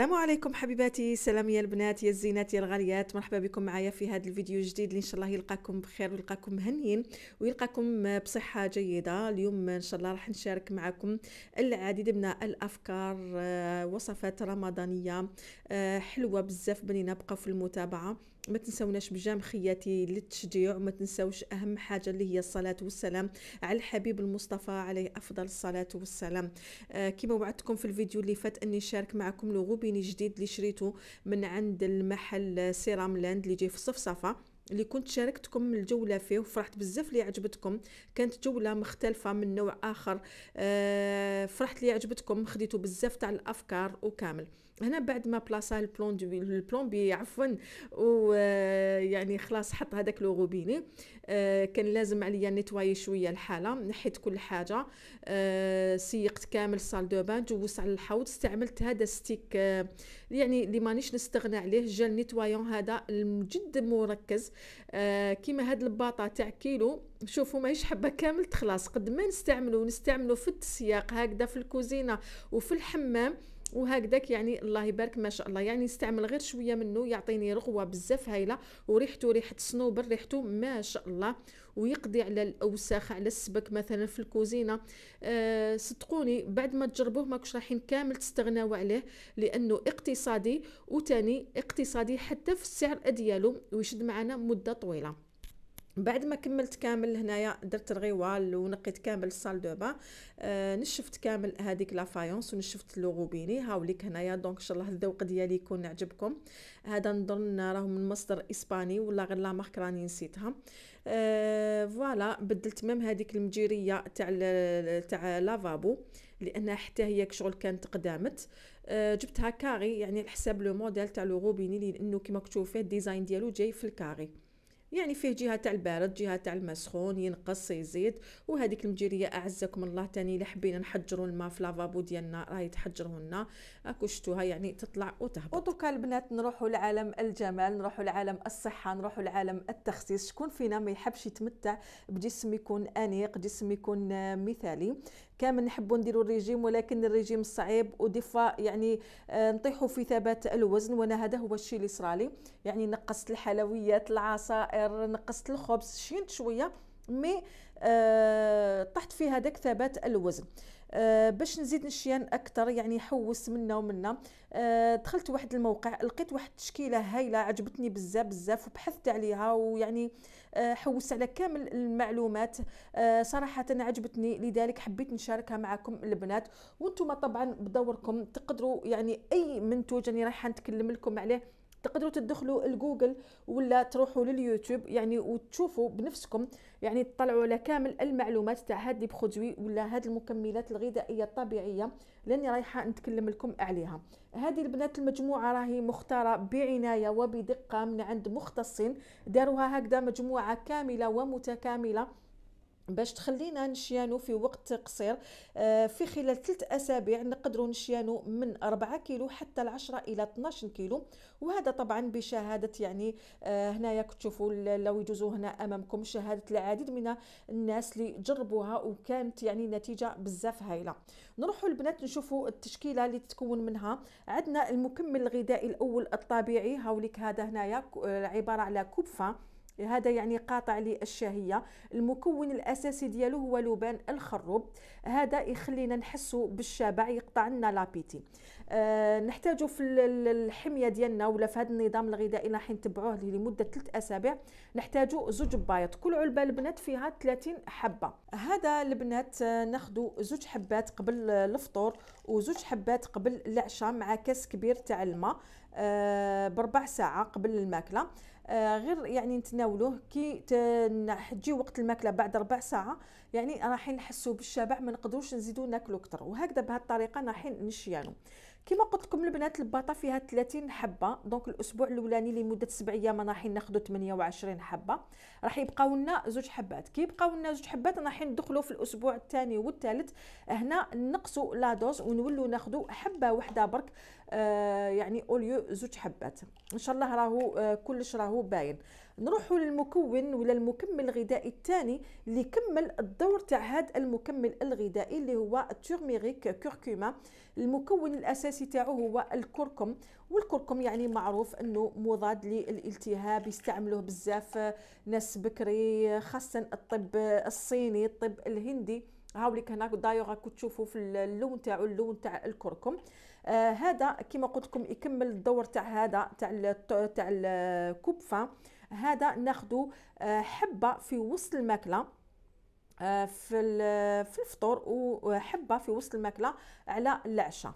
السلام عليكم حبيباتي سلام يا البنات يا الزينات يا الغاليات مرحبا بكم معايا في هذا الفيديو الجديد اللي ان شاء الله يلقاكم بخير ويلقاكم مهنيين ويلقاكم بصحه جيده اليوم ان شاء الله راح نشارك معكم العديد من الافكار آه، وصفات رمضانيه آه، حلوه بزاف بنينا بقاو في المتابعه ما تنسوناش بجام خياتي للتشجيع وما تنسوش اهم حاجه اللي هي الصلاه والسلام على الحبيب المصطفى عليه افضل الصلاه والسلام آه كما وعدتكم في الفيديو اللي فات اني شارك معكم لغوبيني جديد اللي شريته من عند المحل سيرام لاند اللي جاي في الصفصفه اللي كنت شاركتكم الجوله فيه وفرحت بزاف لي عجبتكم كانت جوله مختلفه من نوع اخر آه فرحت لي عجبتكم خديتو بزاف تاع الافكار وكامل هنا بعد ما بلاصا البلون دو البلومبي عفوا و آه، يعني خلاص حط هذاك لو روبيني آه، كان لازم عليا نيتواي شويه الحاله نحيت كل حاجه آه، سيقت كامل سال دو بان جوست على الحوض استعملت هذا ستيك يعني اللي مانيش نستغنى عليه جل نيتوايون هذا جد مركز كيما هاد الباطه تاع كيلو شوفوا ماهيش حبه كامل تخلاص قد ما نستعملو نستعملو في السياق هكذا في الكوزينه وفي الحمام وهكذاك يعني الله يبارك ما شاء الله يعني نستعمل غير شويه منه يعطيني رغوه بزاف هايله وريحته ريحه الصنوبر ريحته ما شاء الله ويقضي على الاوساخ على السبك مثلا في الكوزينه أه صدقوني بعد ما تجربوه ماكوش رايحين كامل تستغناو عليه لانه اقتصادي وتاني اقتصادي حتى في السعر ديالو ويشد معنا مده طويله بعد ما كملت كامل هنايا درت الغيوال ونقيت كامل الصال دو با آه، نشفت كامل هذيك لافايونس ونشفت اللوغوبيني هاوليك هنايا دونك ان شاء الله الذوق ديالي يكون عجبكم هذا نظن راه من مصدر اسباني ولا غير لا مارك راني نسيتها آه فوالا بدلت مام هذيك المجيريه تاع تاع لافابو لانها حتى هي كشغل كانت قدامت آه، جبتها كاري يعني على حساب لو موديل تاع لوغوبيني لانه كما كتشوفوا فيه الديزاين ديالو جاي في الكاري يعني فيه جهه تاع البارد جهه تاع الماء سخون ينقص يزيد وهذيك المجيريه اعزكم الله تاني الا حبينا نحجروا الماء في لافابو ديالنا راهي تحجره لنا راكو شفتوها يعني تطلع وتهبط وتوكا البنات نروحوا لعالم الجمال نروحوا لعالم الصحه نروحوا لعالم التخسيس شكون فينا ما يحبش يتمتع بجسم يكون انيق جسم يكون آه، مثالي كامل نحبوا نديروا الريجيم ولكن الريجيم صعيب وديفا يعني آه، نطيحوا في ثبات الوزن وانا هذا هو الشيء اللي صرالي يعني نقصت الحلويات العصائر نقصت الخبز شينت شويه مي آه، طحت في هذاك ثبات الوزن أه باش نزيد نشيان اكثر يعني حوس منا ومنا أه دخلت واحد الموقع لقيت واحد التشكيله هايله عجبتني بزاف بزاف وبحثت عليها ويعني أه حوست على كامل المعلومات أه صراحه عجبتني لذلك حبيت نشاركها معكم البنات وانتم طبعا بدوركم تقدروا يعني اي منتوج انا يعني رايحه نتكلم لكم عليه تقدروا تدخلوا لجوجل ولا تروحوا لليوتيوب يعني وتشوفوا بنفسكم يعني تطلعوا على كامل المعلومات تاع هاد لي برودوي ولا هاد المكملات الغذائيه الطبيعيه لاني رايحه نتكلم لكم عليها هذه البنات المجموعه راهي مختاره بعنايه وبدقه من عند مختصين داروها هكذا مجموعه كامله ومتكامله باش تخلينا نشيانو في وقت قصير آه، في خلال ثلاث اسابيع نقدروا نشيانو من 4 كيلو حتى العشرة 10 الى 12 كيلو وهذا طبعا بشهاده يعني آه، هنا تشوفوا لو يجوزوا هنا امامكم شهاده العديد من الناس اللي جربوها وكانت يعني نتيجه بزاف هايله نروحوا البنات نشوفوا التشكيله اللي تتكون منها عندنا المكمل الغذائي الاول الطبيعي هاوليك هذا هنايا عباره على كوب هذا يعني قاطع للشهيه المكون الاساسي ديالو هو لبان الخروب هذا يخلينا نحسو بالشبع يقطع لنا لابيتي أه نحتاجو في الحميه ديالنا ولا في هذا النظام الغذائي اللي راح نتبعوه لمده 3 اسابيع نحتاجو زوج بايض كل علبه البنات فيها 30 حبه هذا البنات آه، ناخذ زوج حبات قبل الفطور وزوج حبات قبل العشاء مع كاس كبير تاع الماء أه بربع ساعه قبل الماكله آه، غير يعني نتناولوه كي تجي وقت الماكله بعد ربع ساعه يعني راح نحسوا بالشبع ما نقدروش نزيدوا ناكلوا اكثر وهكذا بهالطريقه الطريقه راح نشيانو يعني. كما قلت لكم البنات الباطا فيها 30 حبه دونك الاسبوع الاولاني لمده 7 ايام انا راح ناخذ 28 حبه راح يبقاو لنا زوج حبات كي يبقاو لنا زوج حبات انا راح ندخلوا في الاسبوع الثاني والثالث هنا نقصوا لا دوز ونولوا ناخذوا حبه وحده برك آه يعني اوليو زوج حبات ان شاء الله راهو آه كلش راهو باين نروحوا للمكون ولا المكمل الغذائي الثاني اللي كمل الدور تاع هذا المكمل الغذائي اللي هو التورميريك كركما المكون الاساسي تاعو هو الكركم والكركم يعني معروف انه مضاد للالتهاب يستعملوه بزاف ناس بكري خاصه الطب الصيني الطب الهندي هاوليك هنا دايوغ راكو تشوفوا في اللون تاعو اللون تاع الكركم آه هذا كما قلت لكم يكمل الدور تاع هذا تاع تاع الكوبفان هذا ناخذ آه، حبه في وسط الماكله آه، في آه، في الفطور وحبه في وسط الماكله على العشاء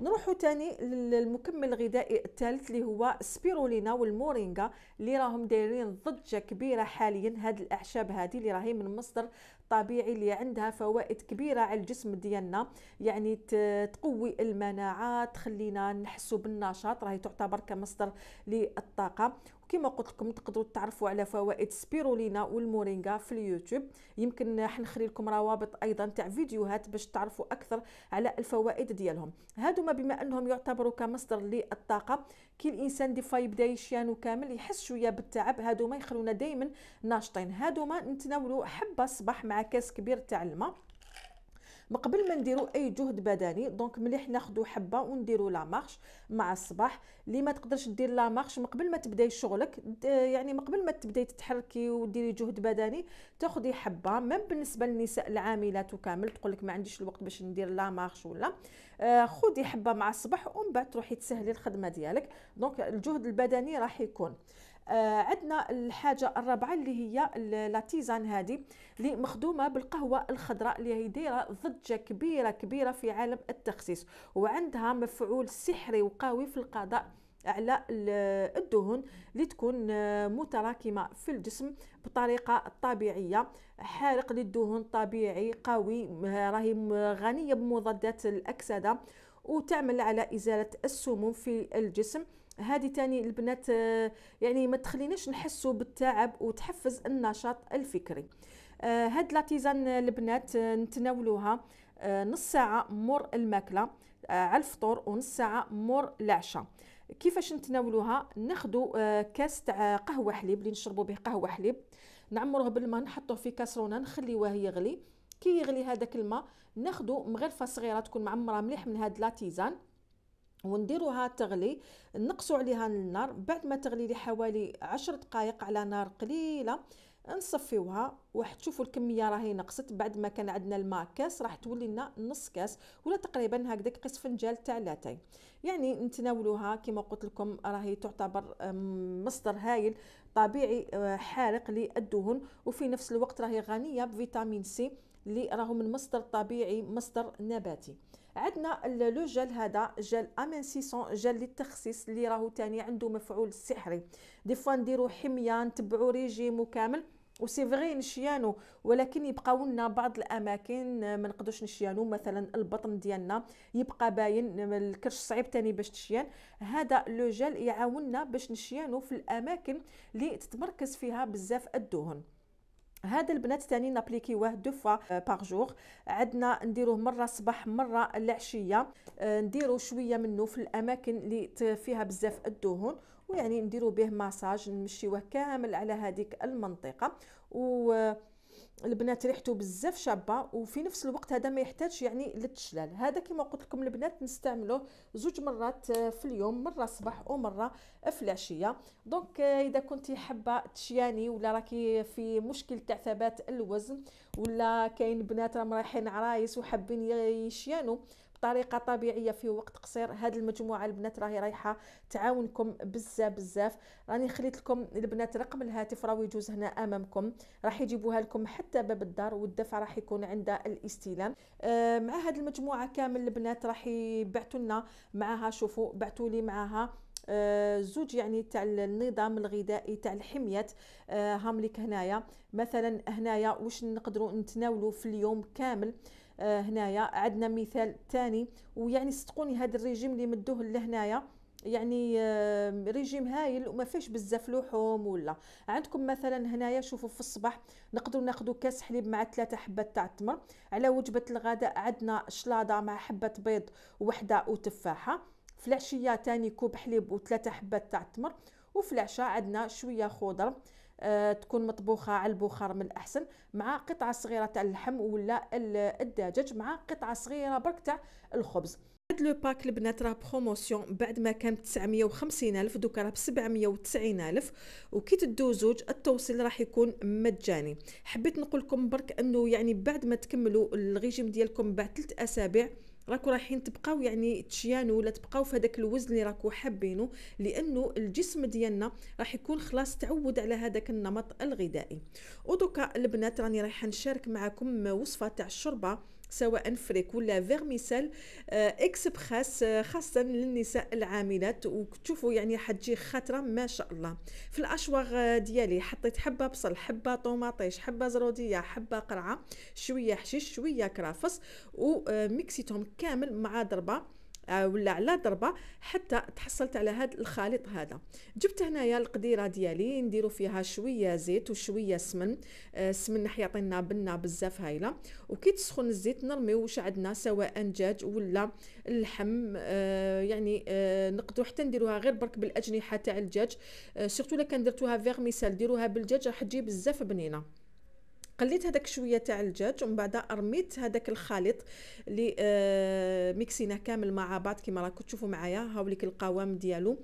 نروحوا تاني للمكمل الغذائي الثالث اللي هو السبيرولينا والمورينغا اللي راهم دايرين ضجه كبيره حاليا هاد الاعشاب هذه اللي راهي من مصدر طبيعي اللي عندها فوائد كبيره على الجسم ديالنا يعني تقوي المناعه تخلينا نحسوا بالنشاط راهي تعتبر كمصدر للطاقه كما قلت لكم تقدروا تعرفوا على فوائد سبيرولينا والمورينغا في اليوتيوب يمكن حنخلي لكم روابط ايضا تاع فيديوهات باش تعرفوا اكثر على الفوائد ديالهم هادوما بما انهم يعتبروا كمصدر للطاقه كي الانسان فاي يبدا يشيانو كامل يحس شويه بالتعب هادوما يخلونا دائما ناشطين هادوما نتناولوا حبه الصباح مع كاس كبير تاع الماء من قبل ما نديرو اي جهد بدني دونك مليح ناخذ حبه ونديرو لا مارش مع الصباح اللي ما تقدرش دير لا مارش من قبل ما تبداي شغلك يعني من قبل ما تبداي تتحركي وديري جهد بدني تاخذي حبه ميم بالنسبه للنساء العاملات وكامل تقول لك ما عنديش الوقت باش ندير لا مارش ولا آه، خذي حبه مع الصباح ومن بعد تروحي تسهلي الخدمه ديالك دونك الجهد البدني راح يكون آه عندنا الحاجه الرابعه اللي هي لاتيزان هذه اللي مخدومه بالقهوه الخضراء اللي هي دايره ضجه كبيره كبيره في عالم التخسيس وعندها مفعول سحري وقوي في القضاء على الدهون اللي تكون آه، متراكمه في الجسم بطريقه طبيعيه حارق للدهون طبيعي قوي راهي غنيه بمضادات الاكسده وتعمل على ازاله السموم في الجسم هذه تاني البنات آه، يعني ما تخليناش نحسوا بالتعب وتحفز النشاط الفكري آه، هاد لاتيزان البنات آه، نتناولوها نص ساعه مور الماكله على الفطور ونص ساعه مور العشاء كيفاش نتناولوها ناخذ كاس تاع قهوه حليب اللي نشربوا به قهوه حليب نعمروه بالماء نحطوه في كاسرونه نخليوه يغلي كي يغلي هذاك الماء ناخذ مغرفه صغيره تكون معمره مليح من هاد لاتيزان ونديروها تغلي نقصوا عليها النار بعد ما تغلي لي حوالي 10 دقائق على نار قليله نصفيوها واحد تشوفوا الكميه راهي نقصت بعد ما كان عندنا الماء كاس راح تولي لنا نص كاس ولا تقريبا هكذاك قص فنجال تاع لاتاي يعني نتناولوها كما قلت لكم راهي تعتبر مصدر هايل طبيعي أه، حارق للدهن وفي نفس الوقت راهي غنيه بفيتامين سي اللي راهو من مصدر طبيعي مصدر نباتي عندنا لو جل هذا جل امين 600 جل للتخسيس اللي راهو تاني عنده مفعول سحري دي فوا نديرو حميه نتبعو ريجيم وكامل سي فغي نشيانو ولكن يبقاو لنا بعض الاماكن آه، ما نقدوش نشيانو مثلا البطن ديالنا يبقى باين الكرش آه، صعيب تاني باش تشيان هذا لو جل يعاوننا باش نشيانو في الاماكن اللي تتمركز فيها بزاف الدهون هذا البنات تاني نابليكيوه دو فوا باغ آه، جوغ عندنا نديروه مره صباح مره العشيه آه، نديرو شويه منه في الاماكن اللي فيها بزاف الدهون ويعني نديرو به ماساج نمشيوه كامل على هذيك المنطقه و البنات ريحته بزاف شابه وفي نفس الوقت هذا ما يحتاجش يعني للتشلال هذا كما قلت لكم البنات نستعملوه زوج مرات آه، في اليوم مره صباح ومره في العشيه دونك آه، اذا كنتي حابه تشياني ولا راكي في مشكل تاع ثبات الوزن ولا كاين بنات راهم رايحين عرايس وحابين يشيانوا بطريقه طبيعيه في وقت قصير هذه المجموعه البنات راهي رايحه تعاونكم بزاف بزاف راني خليت لكم البنات رقم الهاتف راه يجوز هنا امامكم راح يجيبوها لكم حتى باب الدار والدفع راح يكون عند الاستلام آه، مع هذه المجموعه كامل البنات راح يبعثوا لنا معها شوفوا بعثوا لي معها آه زوج يعني تاع النظام الغذائي تاع الحميات آه هاملك هنايا مثلا هنايا واش نقدروا نتناولوا في اليوم كامل آه، هنايا عندنا مثال ثاني ويعني صدقوني هذا الريجيم اللي مدوه لهنايا يعني آه، ريجيم هايل وما فيش بزاف لحوم ولا عندكم مثلا هنايا شوفوا في الصباح نقدروا ناخذوا كاس حليب مع ثلاثه حبات تاع التمر على وجبه الغداء عندنا شلاضه مع حبه بيض وحده وتفاحه في العشيه ثاني كوب حليب وثلاثه حبات تاع التمر وفي العشاء عندنا شويه خضر آه، تكون مطبوخه على البخار من الاحسن مع قطعه صغيره تاع اللحم ولا الدجاج مع قطعه صغيره برك تاع الخبز هاد لو باك البنات راه بروموسيون بعد ما كان ب 950 الف دوكا راه ب 790 الف وكي تدوزوج التوصيل راح يكون مجاني حبيت نقول لكم برك انه يعني بعد ما تكملوا الريجيم ديالكم بعد 3 اسابيع راكو رايحين تبقاو يعني تشيانو ولا تبقاو في هذاك الوزن اللي راكو حابينه لانه الجسم ديالنا راح يكون خلاص تعود على هذاك النمط الغذائي ودوكا البنات راني رايحه نشارك معكم وصفه تاع الشوربه سواء فريك ولا فيرميسيل اكسبريس آه، آه، خاصه للنساء العاملات وتشوفوا يعني حتجي خطره ما شاء الله في الاشواغ ديالي حطيت حبه بصل حبه طوماطيش حبه زروديه حبه قرعه شويه حشيش شويه كرافس وميكسيتهم آه، كامل مع ضربه آه، ولا على ضربه حتى تحصلت على هذا الخليط هذا جبت هنايا القديره ديالي نديرو فيها شويه زيت وشويه سمن السمن آه، راح يعطينا بنه بزاف هايله وكي تسخن الزيت نرميو واش عندنا سواء دجاج ولا اللحم آه يعني آه نقدروا حتى نديروها غير برك بالاجنحه تاع الدجاج آه سيرتو الا كان درتوها فيغميسال ديروها بالدجاج راح تجي بزاف بنينه قليت هذاك شويه تاع الدجاج ومن بعد رميت هذاك الخليط اللي آه ميكسيناه كامل مع بعض كما راكم تشوفوا معايا هاوليك القوام ديالو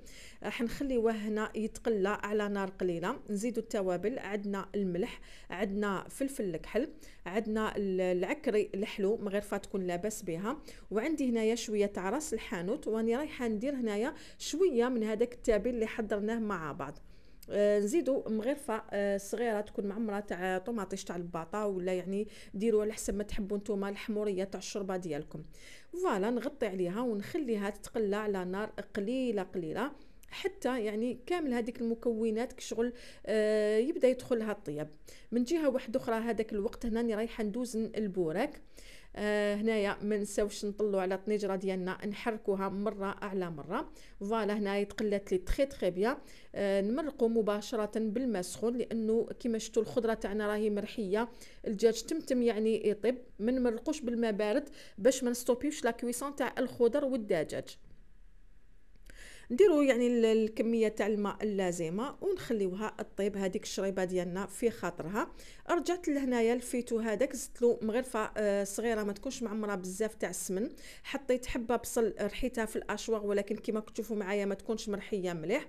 راح آه، نخليوه هنا يتقلى على نار قليله نزيدوا التوابل عندنا الملح عندنا فلفل الكحل عندنا العكري الحلو مغرفه تكون لاباس بها وعندي هنايا شويه تاع راس الحانوت واني رايحه ندير هنايا شويه من هذاك التابل اللي حضرناه مع بعض آه، نزيدوا مغرفه آه، صغيره تكون معمره تاع طوماطيش تاع الباطا ولا يعني ديروا على حسب ما تحبوا نتوما الحموريه تاع الشوربه ديالكم فوالا نغطي عليها ونخليها تتقلى على نار قليله قليله حتى يعني كامل هذيك المكونات كشغل آه يبدا يدخلها الطياب من جهه واحده اخرى هذاك الوقت هنا راني رايحه ندوز البوراك آه، هنايا ما نساوش نطلو على الطنجره ديالنا نحركوها مره اعلى مره فوالا هنا تقلات لي تري تري بيان نمرقو مباشره بالماء سخون لانه كما شفتوا الخضره تاعنا راهي مرحيه الدجاج تمتم يعني يطيب ما نمرقوش بالماء بارد باش ما نستوبيوش لا كويسون تاع الخضر والدجاج نديرو يعني الكميه تاع الماء اللازمه ونخليوها طيب هذيك الشريبه ديالنا في خاطرها رجعت لهنايا الفيتو هذاك زدت له مغرفه آه، صغيره ما تكونش معمره بزاف تاع السمن حطيت حبه بصل رحيتها في الاشواغ ولكن كما تشوفوا معايا ما تكونش مرحيه مليح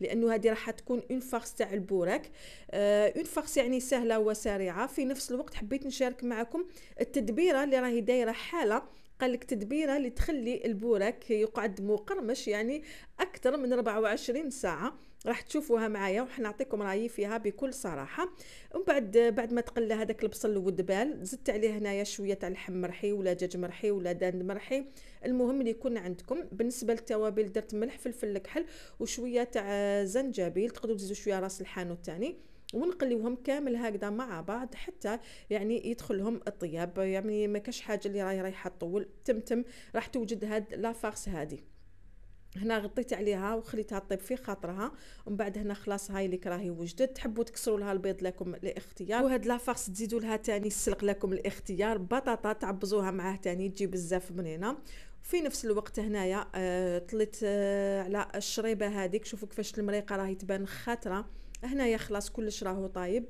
لانه هذه راح تكون اون فارس تاع البوراك اون آه، فارس يعني سهله وسريعه في نفس الوقت حبيت نشارك معكم التدبيره اللي راهي دايره حاله قال لك تدبيره اللي تخلي البورك يقعد مقرمش يعني اكثر من 24 ساعه راح تشوفوها معايا وراح نعطيكم رايي فيها بكل صراحه ومن بعد بعد ما تقلى هذاك البصل والدبال زدت عليه هنايا شويه تاع لحم مرحي ولا دجاج مرحي ولا داند مرحي المهم اللي يكون عندكم بالنسبه للتوابل درت ملح فلفل الكحل وشويه تاع زنجبيل تقدروا تزيدوا شويه راس الحانوت ثاني ونقليوهم كامل هكذا مع بعض حتى يعني يدخلهم الطياب يعني ما كاش حاجه اللي راهي رايحه تطول تم تم راح توجد هاد لا فارس هذه هنا غطيت عليها وخليتها طيب في خاطرها ومن بعد هنا خلاص هاي اللي راهي وجدت تحبوا تكسروا لها البيض لكم الاختيار وهاد لافارس تزيدوا لها تاني السلق لكم الاختيار بطاطا تعبزوها معاه تاني تجي بزاف بنينه في نفس الوقت هنايا آه طليت آه، على الشريبه هذيك شوفوا كيفاش المريقه راهي تبان خاتره هنايا خلاص كلش راهو طايب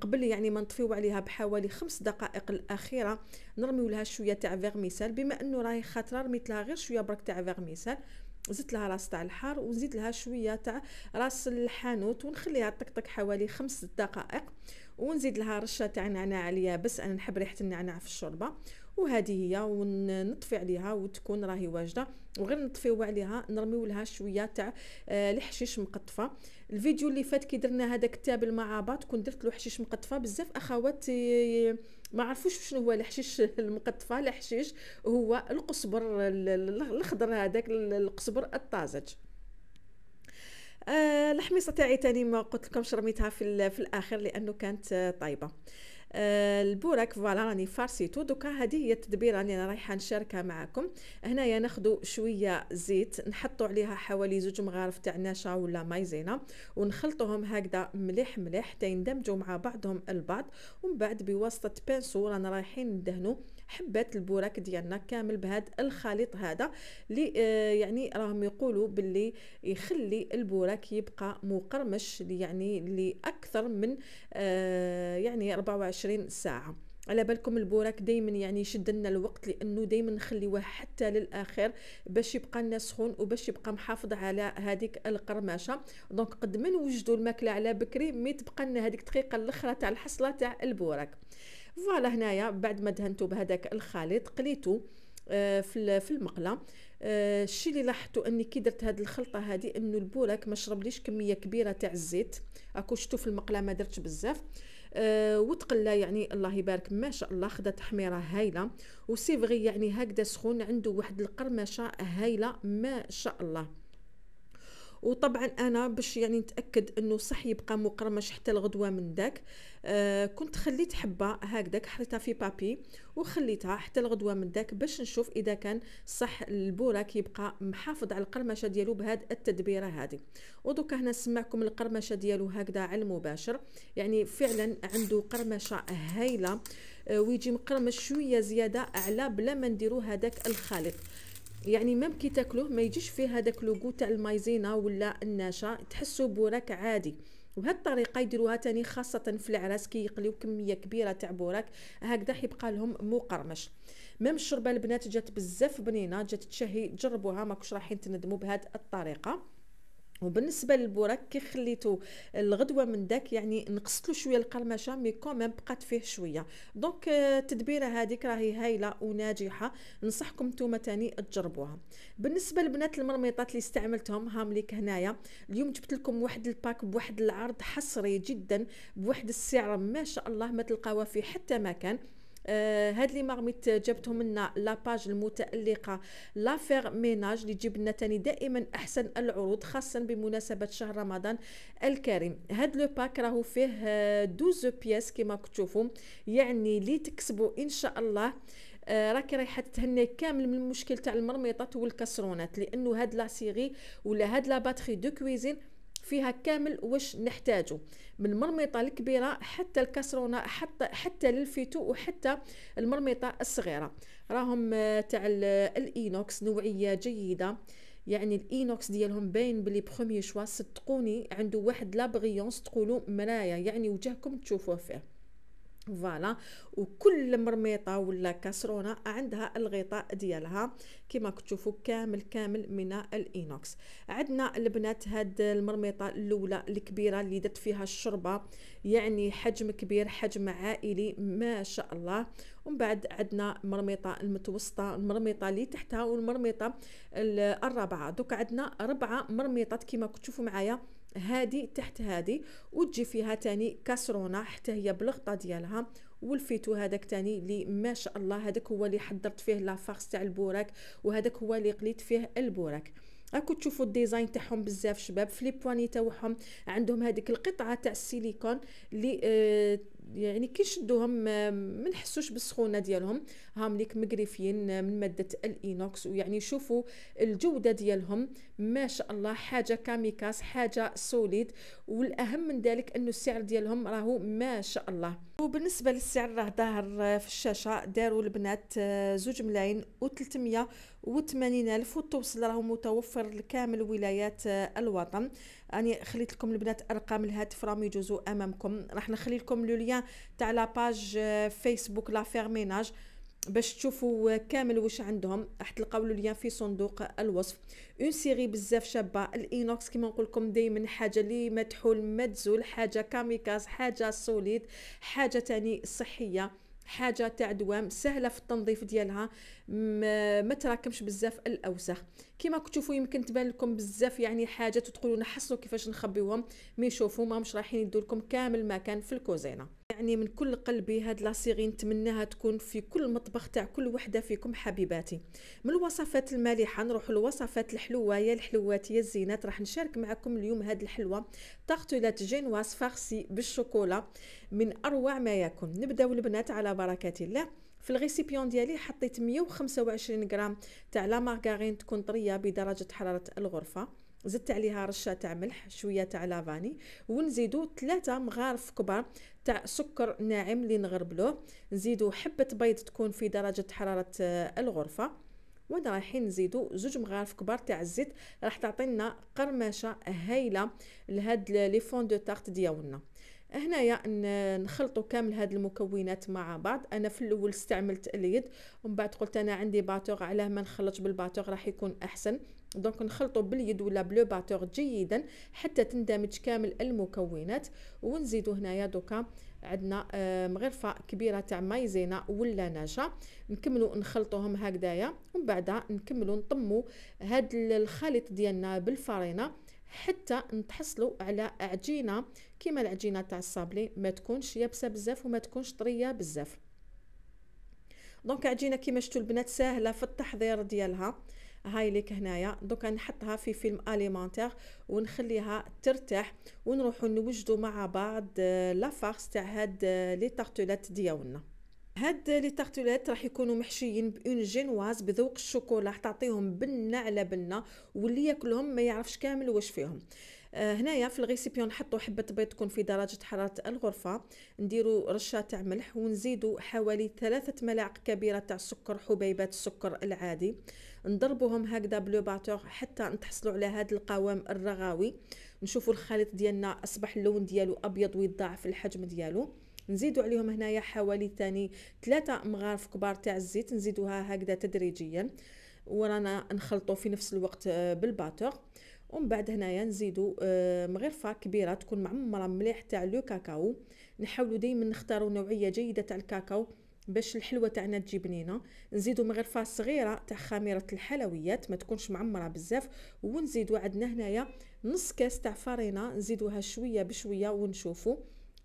قبل يعني ما نطفيو عليها بحوالي خمس دقائق الاخيره نرميو لها شويه تاع فيغميسال بما انه راهي خاطره رميت لها غير شويه برك تاع فيغميسال زدت لها راس تاع الحار ونزيد لها شويه تاع راس الحانوت ونخليها تطقطق حوالي خمس دقائق ونزيد لها رشه تاع نعناع اليابس انا نحب ريحه النعناع في الشوربه وهذه هي ونطفي عليها وتكون راهي واجده وغير نطفيو عليها نرميو لها شويه تاع آه، الحشيش مقطفه الفيديو اللي فات كي درنا هذاك التابل مع بعض كنت درت له حشيش مقطفه بزاف اخوات آه، ما عرفوش شنو هو الحشيش المقطفه الحشيش هو القصبر الاخضر هذاك القصبر الطازج آه الحميصه تاعي تاني ما قلت لكمش رميتها في, في الاخر لانه كانت آه، طايبه آه، البورك فوالا راني فارسيتو دوكا هذه هي التدبيره اللي انا رايحه نشاركها معكم هنايا ناخذ شويه زيت نحطوا عليها حوالي زوج مغارف تاع نشا ولا مايزينا ونخلطوهم هكذا مليح مليح حتى يندمجوا مع بعضهم البعض ومن بعد بواسطه بانسو رانا رايحين ندهنوا حبات البوراك ديالنا كامل بهذا الخليط هذا اللي آه، يعني راهم يقولوا باللي يخلي البوراك يبقى مقرمش يعني لاكثر من آه، يعني 24 ساعه على بالكم البوراك دائما يعني يشد لنا الوقت لانه دائما نخليوه حتى للاخر باش يبقى لنا سخون وباش يبقى محافظ على هذيك القرمشه دونك قد ما نوجدوا الماكله على بكري مي تبقى لنا هذيك الدقيقه الاخرى تاع الحصله تاع البوراك فوالا هنايا بعد ما دهنتو بهذاك الخليط قليتو آه، في في المقله آه، الشيء اللي لاحظتو اني كي درت هذه الخلطه هذه انه البوراك ما شربليش كميه كبيره تاع الزيت اكو شفتو في المقله ما درتش بزاف أه وتقلى يعني الله يبارك ما شاء الله خدت تحميره هايله وسيفغي يعني هكذا سخون عنده واحد القرمشه هايله ما شاء الله وطبعا انا باش يعني نتاكد انه صح يبقى مقرمش حتى الغدوه من داك آه كنت خليت حبه هكذاك حطيتها في بابي وخليتها حتى الغدوه من داك باش نشوف اذا كان صح البوراك يبقى محافظ على القرمشه ديالو بهاد التدبيره هذه ودوكا هنا نسمعكم القرمشه ديالو هكذا على المباشر يعني فعلا عنده قرمشه هايله آه ويجي مقرمش شويه زياده اعلى بلا ما نديرو هذاك الخليط يعني ميم كي تاكلوه ما يجيش فيه هذاك لوغو تاع المايزينا ولا النشا تحسوا بوراك عادي وهاد الطريقه يديروها تاني خاصه في العراس كي يقليو كميه كبيره تاع بوراك هكذا حيبقى لهم مقرمش ميم الشربه البنات جات بزاف بنينه جات تشهي جربوها ماكوش رايحين تندموا بهاد الطريقه وبالنسبه للبراك كي خليته الغدوه من داك يعني نقصت له شويه القرمشه مي كوميم بقات فيه شويه دونك آه، التدبيره هذيك راهي هايله وناجحه نصحكم نتوما تاني تجربوها بالنسبه لبنات المرميطات اللي استعملتهم هامليك هنايا اليوم جبت لكم واحد الباك بواحد العرض حصري جدا بواحد السعر ما شاء الله ما تلقاوها في حتى مكان آه، هاد لي مارميت جابتهم لنا لاباج المتالقه لافير ميناج اللي تجيب لنا تاني دائما احسن العروض خاصه بمناسبه شهر رمضان الكريم هاد لو باك راهو فيه 12 بياس كما كتشوفوا يعني اللي تكسبوا ان شاء الله آه، راكي رايحه تتهنى كامل من المشكل تاع المرميطات والكسرونات لانه هاد لا سيغي ولا هاد لا باتري دو كويزين فيها كامل واش نحتاجه من المرميطه الكبيره حتى الكسرونه حتى حتى للفيتو وحتى المرميطه الصغيره راهم آه، تاع آه، الاينوكس نوعيه جيده يعني الاينوكس ديالهم باين بلي بروميي شوا صدقوني عنده واحد لابغيونس تقولوا مرايا يعني وجهكم تشوفوه فيه فوالا وكل مرميطه ولا كسرونه عندها الغطاء ديالها كما كتشوفوا كامل كامل من الاينوكس عندنا البنات هاد المرميطه الاولى الكبيره اللي درت فيها الشربه يعني حجم كبير حجم عائلي ما شاء الله ومن بعد عندنا المرميطه المتوسطه المرميطه اللي تحتها والمرميطه الرابعه دوك عندنا ربعه مرميطات كما كتشوفوا معايا هادي تحت هادي وتجي فيها تاني كاسرونه حتى هي بالغطا ديالها والفيتو هذاك تاني اللي ما شاء الله هذاك هو اللي حضرت فيه لافارس تاع البوراك وهذاك هو اللي قليت فيه البوراك راكو تشوفوا الديزاين تاعهم بزاف شباب في لي بواني تاعهم عندهم هذيك القطعه تاع السيليكون اللي آه يعني كي نشدوهم ما نحسوش بالسخونه ديالهم هام ليك مقرفين آه، من ماده الاينوكس ويعني شوفوا الجوده ديالهم ما شاء الله حاجه كاميكاس حاجه سوليد والاهم من ذلك انه السعر ديالهم راهو ما شاء الله وبالنسبه للسعر راه ظاهر في الشاشه داروا البنات آه، زوج ملايين و300 وثمانين ألف والتوصيل راه متوفر لكامل ولايات آه، الوطن يعني خليت لكم البنات أرقام الهاتف راهم يجوزوا أمامكم راح نخلي لكم لو ليان تاع لاباج فيسبوك لا فيرميناج باش تشوفوا كامل واش عندهم راح تلقاو لو في صندوق الوصف اون سيري بزاف شابه الاينوكس كما نقول لكم دائما حاجه لي ما تزول حاجه كاميكاز حاجه سوليد حاجه تاني صحيه حاجه تاع دوام سهله في التنظيف ديالها ما تراكمش بزاف الاوساخ كما كتشوفوا يمكن تبان لكم بزاف يعني حاجات وتقولوا نحصلوا كيفاش نخبيوهم مي شوفوا ماهمش رايحين يدوا لكم كامل كان في الكوزينه يعني من كل قلبي هاد لاسيغي نتمناها تكون في كل مطبخ تاع كل وحده فيكم حبيباتي من الوصفات المالحه نروح للوصفات الحلوه يا الحلوات يا الزينات راح نشارك معكم اليوم هاد الحلوه طاغتولات جينواس فارسي بالشوكولا من اروع ما يكون نبداو البنات على بركه الله في الغيسيبيون ديالي حطيت 125 غرام تاع لا مارغارين تكون طريه بدرجه حراره الغرفه زدت عليها رشه تاع ملح شويه تاع لافاني ونزيدو ثلاثه مغارف كبار تاع سكر ناعم اللي نغربلوه نزيدو حبه بيض تكون في درجه حراره آه، الغرفه وانا رايحين نزيدو زوج مغارف كبار تاع الزيت راح تعطينا قرمشه هايله لهاد لي فون دو تارت ديالنا هنايا يعني نخلطوا كامل هاد المكونات مع بعض انا في الاول استعملت اليد ومن بعد قلت انا عندي باتور علاه ما نخلطش بالباتور راح يكون احسن دونك نخلطوا باليد ولا بلو باتور جيدا حتى تندمج كامل المكونات ونزيدوا هنايا دوكا عندنا آه، مغرفه كبيره تاع مايزينا ولا نشا نكملوا نخلطوهم هكذايا ومن بعد نكملوا نطموا هاد الخليط ديالنا بالفرينه حتى نتحصلوا على عجينه كيما العجينه تاع الصابلي ما تكونش يابسه بزاف وما تكونش طريه بزاف دونك عجينه كيما شفتوا البنات ساهله في التحضير ديالها هاي ليك هنايا دونك نحطها في فيلم اليمونتير ونخليها ترتاح ونروحو نوجدو مع بعض لا آه، فارس تاع هاد لي آه، تارتولات ديالنا هاد لي تارتولات راح يكونوا محشيين بون جينواز بذوق الشوكولا تعطيهم بنه على بنه واللي ياكلهم ما يعرفش كامل واش فيهم آه، هنايا في الغيسيبيون نحطو حبه بيض تكون في درجه حراره الغرفه نديرو رشه تاع ملح ونزيدوا حوالي ثلاثة ملاعق كبيره تاع السكر حبيبات السكر العادي نضربوهم هكذا بلو باتور حتى نتحصلوا على هذا القوام الرغاوي نشوفوا الخليط ديالنا اصبح اللون ديالو ابيض ويتضاعف الحجم ديالو نزيدوا عليهم هنايا حوالي ثاني ثلاثة مغارف كبار تاع الزيت نزيدوها هكذا تدريجيا ورانا نخلطو في نفس الوقت آه، بالباتور ومن بعد هنايا نزيدو مغرفه آه، كبيره تكون معمره مليح تاع لو كاكاو نحاولوا دائما نختاروا نوعيه جيده تاع الكاكاو باش الحلوه تاعنا تجي بنينه نزيدو مغرفه صغيره تاع خميره الحلويات ما تكونش معمره بزاف ونزيدو عندنا هنايا نص كاس تاع فرينه نزيدوها شويه بشويه ونشوفو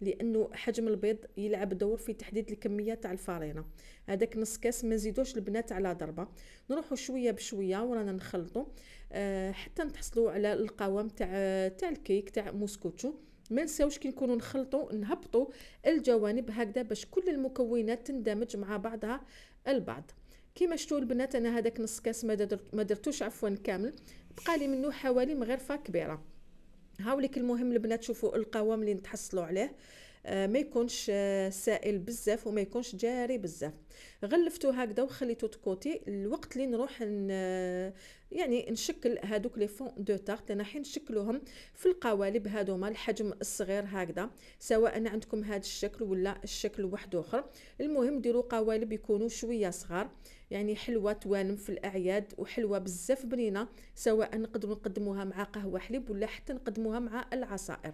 لانه حجم البيض يلعب دور في تحديد الكميه تاع الفرينه هذاك نص كاس ما نزيدوش البنات على ضربه نروحوا شويه بشويه ورانا نخلطوا أه حتى نتحصلوا على القوام تاع تاع الكيك تاع موسكوتشو ما نساوش كي نكونوا نخلطوا نهبطوا الجوانب هكذا باش كل المكونات تندمج مع بعضها البعض كيما شفتوا البنات انا هذاك نص كاس ما درتوش عفوا كامل بقالي منه حوالي مغرفه كبيره هاوليك المهم البنات شوفوا القوام اللي نتحصلوا عليه آه، ما يكونش آه، سائل بزاف وما يكونش جاري بزاف غلفتو هكذا وخليته تكوتي الوقت اللي نروح يعني نشكل هادوك لي فون دو تارت انا حين نشكلوهم في القوالب هادوما الحجم الصغير هكذا سواء عندكم هاد الشكل ولا الشكل واحد اخر المهم ديروا قوالب يكونوا شويه صغار يعني حلوه توانم في الاعياد وحلوه بزاف بنينه سواء نقدروا نقدموها مع قهوه حليب ولا حتى نقدموها مع العصائر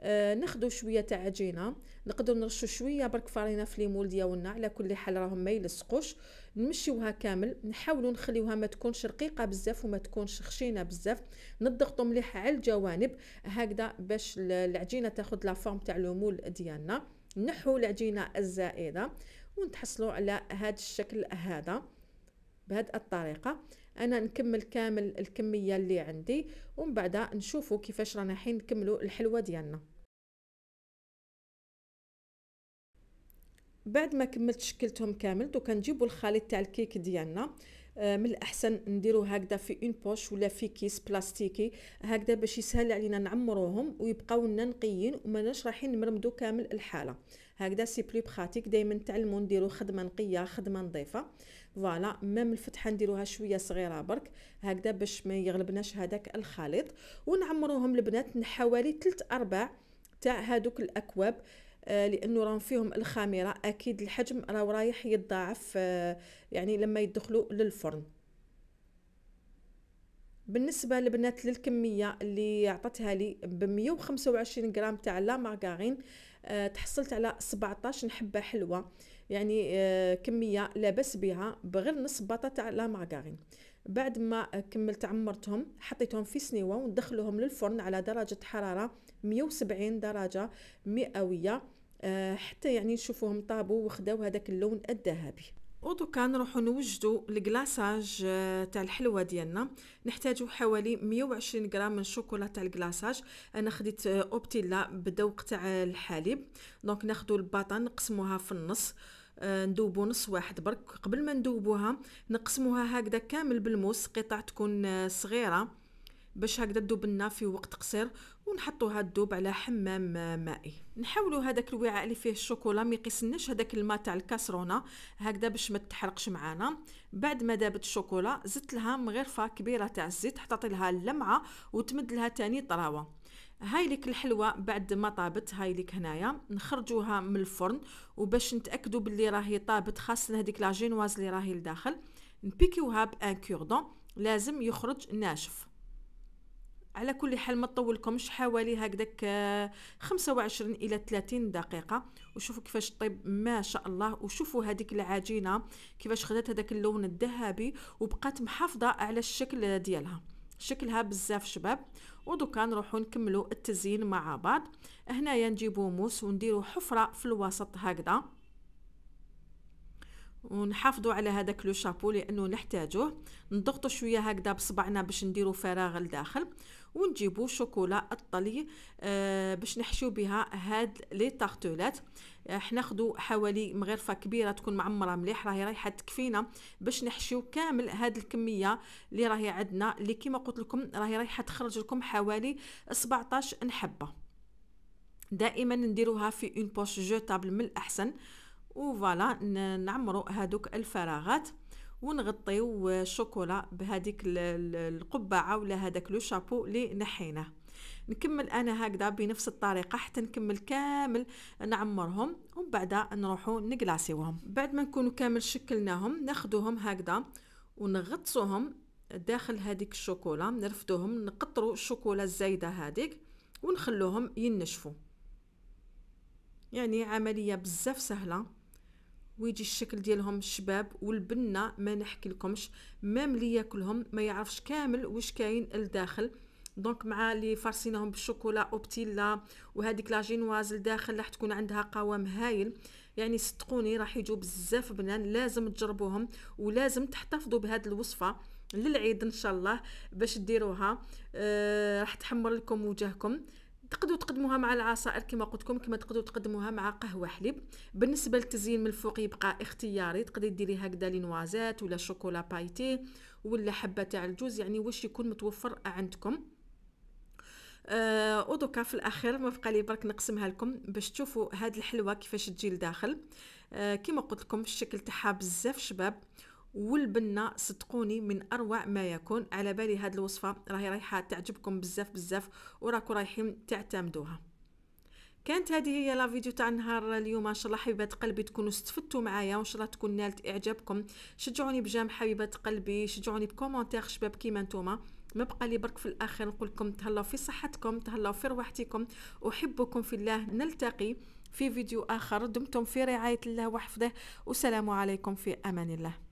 آه ناخذوا شويه تاع عجينه نقدروا نرشوا شويه برك فرينه في ليمول ديالنا على كل حال راهم ما يلصقوش نمشيوها كامل نحاولوا نخليوها ما تكونش رقيقه بزاف وما تكونش خشينه بزاف نضغطوا مليح على الجوانب هكذا باش العجينه تاخذ لا فورم تاع المول ديالنا نحو العجينه الزائده ونتحصلوا على هذا الشكل هذا بهذه الطريقه انا نكمل كامل الكميه اللي عندي ومن بعدها نشوفوا كيفاش رانا حين نكملوا الحلوه ديالنا بعد ما كملت شكلتهم كامل دوكا نجيبوا الخليط تاع الكيك ديالنا آه، من الاحسن نديرو هكذا في اون بوش ولا في كيس بلاستيكي هكذا باش يسهل علينا نعمروهم ويبقاو لنا نقيين وماناش رايحين نمرمدو كامل الحاله هكذا سي بلي براتيك دائما نتعلمو نديرو خدمه نقيه خدمه نظيفه فوالا مام الفتحه نديروها شويه صغيره برك هكذا باش ما يغلبناش هذاك الخليط ونعمروهم البنات حوالي 3 ارباع تاع هادوك الاكواب آه، لانه راهم فيهم الخميره اكيد الحجم راه رايح يتضاعف آه، يعني لما يدخلوا للفرن بالنسبه لبنات للكميه اللي عطتها لي ب 125 غرام تاع لا مارغارين آه، تحصلت على 17 حبه حلوه يعني كميه لاباس بها بغير نص باطه تاع لا مارغارين بعد ما كملت عمرتهم حطيتهم في سنيوه وندخلهم للفرن على درجه حراره 170 درجه مئويه آه، حتى يعني نشوفوهم طابوا وخداو هذاك اللون الذهبي ودوكا نروحو نوجدو الكلاصاج آه، تاع الحلوه ديالنا نحتاجو حوالي 120 غرام من الشوكولا تاع الكلاصاج انا خديت آه، اوبتيلا بدوق تاع الحليب دونك ناخدو الباطا نقسموها في النص ندوبو نص واحد برك قبل ما ندوبوها نقسموها هكذا كامل بالموس قطع تكون صغيره باش هكذا تذوب لنا في وقت قصير ونحطوا هاد الدوب على حمام مائي نحاولوا هذاك الوعاء اللي فيه الشوكولا ما يقيسناش هذاك الماء تاع الكاسرونه هكذا باش ما تحرقش معانا بعد ما دابت الشوكولا زدت لها مغرفه كبيره تاع الزيت حطيت لها اللمعه وتمد لها تاني طراوه هاي لك الحلوه بعد ما طابت هاي لك هنايا نخرجوها من الفرن وباش نتاكدوا باللي راهي طابت خاصه هذيك لا جينواز اللي راهي لداخل نبيكيوها بان كوردون لازم يخرج ناشف على كل حال ما تطولكمش حوالي هكذاك 25 آه، الى 30 دقيقه وشوفوا كيفاش طيب ما شاء الله وشوفوا هذيك العجينه كيفاش خدات هذاك اللون الذهبي وبقات محافظه على الشكل ديالها شكلها بزاف شباب ودوكا نروحو نكملو التزيين مع بعض هنايا نجيبو موس ونديرو حفره في الوسط هكذا ونحافظوا على هذاك لو شابو لانه نحتاجوه نضغطوا شويه هكذا بصبعنا باش نديروا فراغ لداخل ونجيبو شوكولا الطلي آه باش نحشيو بها هاد لي طارتولات آه، حناخدو حوالي مغرفه كبيره تكون معمره مليح راهي رايحه تكفينا باش نحشيو كامل هاد الكميه اللي راهي عندنا اللي كيما قلت لكم راهي رايحه تخرج لكم حوالي 17 نحبه دائما نديروها في اون بوش جوتابل من الاحسن وفوالا نعمرو هادوك الفراغات ونغطيو الشوكولا بهذيك القبعه ولا هذاك لو شابو اللي نحيناه نكمل انا هكذا بنفس الطريقه حتى نكمل كامل نعمرهم ومن بعد نروحو نكلاسيوهم بعد ما نكونوا كامل شكلناهم ناخذوهم هكذا ونغطسوهم داخل هذيك الشوكولا نرفدوهم نقطروا الشوكولا الزايده هذيك ونخلوهم ينشفوا يعني عمليه بزاف سهله ويجي الشكل ديالهم الشباب والبنه ما نحكي لكمش مام اللي ياكلهم ما يعرفش كامل واش كاين لداخل دونك مع اللي فارسينهم بالشوكولا اوبتيلا وهذيك لا جينواز لداخل راح تكون عندها قوام هايل يعني صدقوني راح يجوا بزاف بنان لازم تجربوهم ولازم تحتفظوا بهذه الوصفه للعيد ان شاء الله باش ديروها آه راح تحمر لكم وجهكم تقدروا تقدموها مع العصائر كما قلت لكم كما تقدروا تقدموها مع قهوه حليب بالنسبه للتزيين من الفوق يبقى اختياري تقدري ديري هكذا لينوازات ولا شوكولا بايتي ولا حبه تاع الجوز يعني واش يكون متوفر عندكم آه ودوكا في الاخير ما بقى لي برك نقسمها لكم باش تشوفوا هاد الحلوه كيفاش تجي لداخل آه كما قلت لكم الشكل تاعها بزاف شباب والبنه صدقوني من اروع ما يكون على بالي هاد الوصفه راهي رايحه تعجبكم بزاف بزاف وراكو رايحين تعتمدوها كانت هذه هي لا فيديو تاع نهار اليوم ان شاء الله حبيبات قلبي تكونوا استفدتوا معايا وان شاء الله تكون نالت اعجابكم شجعوني بجام حبيبات قلبي شجعوني بكومونتير شباب كيما نتوما ما بقى لي برك في الاخر نقول لكم تهلاو في صحتكم تهلاو في رواحتكم احبكم في الله نلتقي في فيديو اخر دمتم في رعايه الله وحفظه والسلام عليكم في امان الله